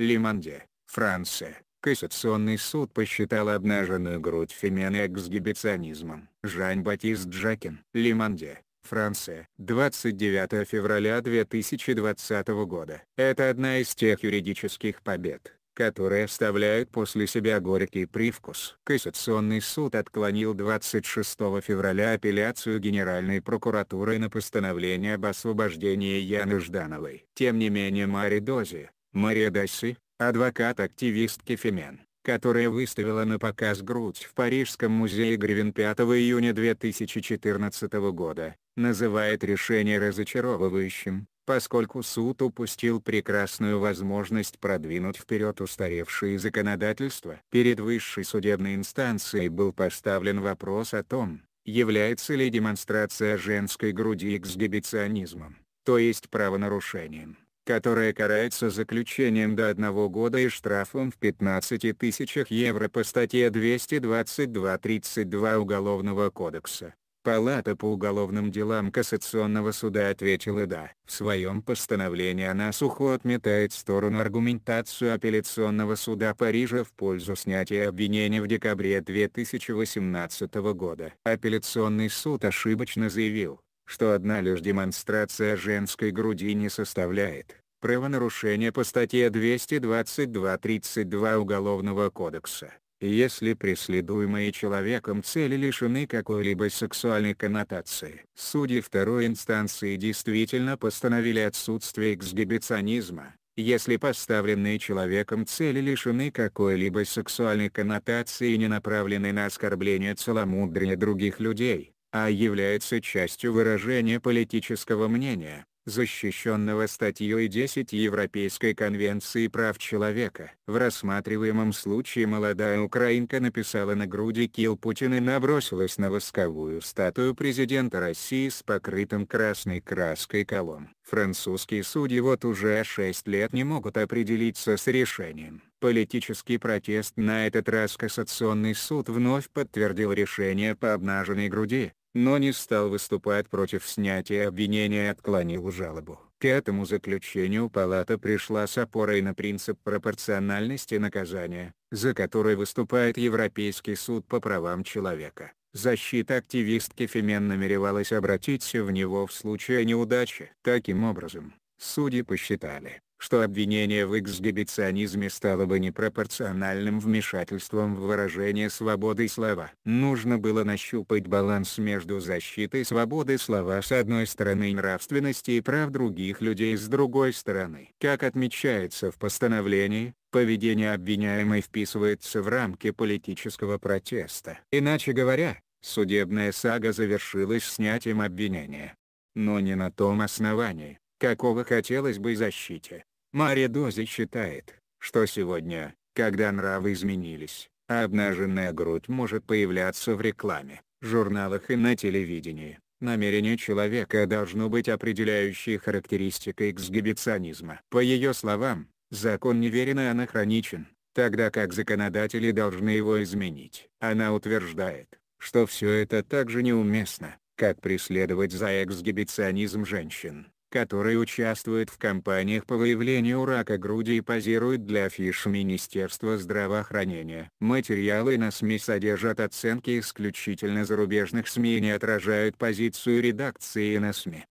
Лиманде, Франция. Кассационный суд посчитал обнаженную грудь Фемены эксгибиционизмом. Жан-Батист Джакин, Лиманде, Франция, 29 февраля 2020 года. Это одна из тех юридических побед, которые оставляют после себя горький привкус. Кассационный суд отклонил 26 февраля апелляцию Генеральной прокуратуры на постановление об освобождении Яны Ждановой. Тем не менее Мари Дози, Мария Дасси, адвокат-активистки Фемен, которая выставила на показ грудь в Парижском музее Гривен 5 июня 2014 года, называет решение разочаровывающим, поскольку суд упустил прекрасную возможность продвинуть вперед устаревшие законодательства. Перед высшей судебной инстанцией был поставлен вопрос о том, является ли демонстрация женской груди эксгибиционизмом, то есть правонарушением которая карается заключением до одного года и штрафом в 15 тысячах евро по статье 222.32 Уголовного кодекса. Палата по уголовным делам Кассационного суда ответила «да». В своем постановлении она сухо отметает сторону аргументацию апелляционного суда Парижа в пользу снятия обвинения в декабре 2018 года. Апелляционный суд ошибочно заявил, что одна лишь демонстрация женской груди не составляет правонарушение по статье 222.32 Уголовного кодекса, если преследуемые человеком цели лишены какой-либо сексуальной коннотации. Судьи второй инстанции действительно постановили отсутствие эксгибиционизма, если поставленные человеком цели лишены какой-либо сексуальной коннотации и не направлены на оскорбление целомудрия других людей, а являются частью выражения политического мнения, защищенного статьей 10 Европейской конвенции прав человека. В рассматриваемом случае молодая украинка написала на груди кил Путина и набросилась на восковую статую президента России с покрытым красной краской колом. Французские судьи вот уже 6 лет не могут определиться с решением. Политический протест на этот раз Кассационный суд вновь подтвердил решение по обнаженной груди, но не стал выступать против снятия обвинения и отклонил жалобу. К этому заключению палата пришла с опорой на принцип пропорциональности наказания, за который выступает Европейский суд по правам человека. Защита активистки Фемен намеревалась обратиться в него в случае неудачи. Таким образом, судьи посчитали, что обвинение в эксгибиционизме стало бы непропорциональным вмешательством в выражение свободы слова. Нужно было нащупать баланс между защитой свободы слова с одной стороны и нравственности и прав других людей с другой стороны. Как отмечается в постановлении, поведение обвиняемой вписывается в рамки политического протеста. Иначе говоря, судебная сага завершилась снятием обвинения. Но не на том основании, какого хотелось бы защите. Мария Дози считает, что сегодня, когда нравы изменились, обнаженная грудь может появляться в рекламе, журналах и на телевидении. Намерение человека должно быть определяющей характеристикой эксгибиционизма. По ее словам, закон неверен и анахроничен, тогда как законодатели должны его изменить. Она утверждает, что все это также неуместно, как преследовать за эксгибиционизм женщин которые участвуют в кампаниях по выявлению рака груди и позирует для афиш Министерства здравоохранения. Материалы на СМИ содержат оценки исключительно зарубежных СМИ и не отражают позицию редакции на СМИ.